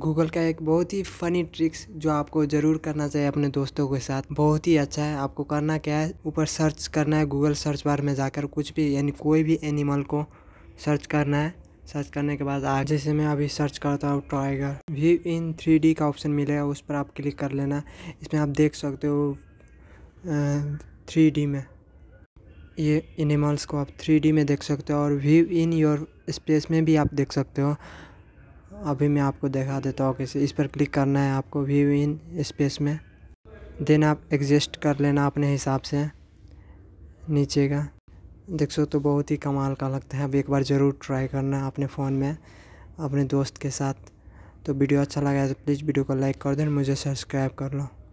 Google का एक बहुत ही फनी ट्रिक्स जो आपको ज़रूर करना चाहिए अपने दोस्तों के साथ बहुत ही अच्छा है आपको करना क्या है ऊपर सर्च करना है गूगल सर्च बार में जाकर कुछ भी यानी कोई भी एनिमल को सर्च करना है सर्च करने के बाद आज जैसे मैं अभी सर्च करता हूँ टाइगर व्यू इन थ्री का ऑप्शन मिलेगा उस पर आप क्लिक कर लेना इसमें आप देख सकते हो थ्री में ये एनिमल्स को आप थ्री में देख सकते हो और व्यू इन योर स्पेस में भी आप देख सकते हो अभी मैं आपको दिखा देता हूँ कैसे इस पर क्लिक करना है आपको भी इन स्पेस में देन आप एडजस्ट कर लेना अपने हिसाब से नीचे का देख सो तो बहुत ही कमाल का लगता है अब एक बार ज़रूर ट्राई करना अपने फ़ोन में अपने दोस्त के साथ तो वीडियो अच्छा लगा है तो प्लीज़ वीडियो को लाइक कर दें मुझे सब्सक्राइब कर लो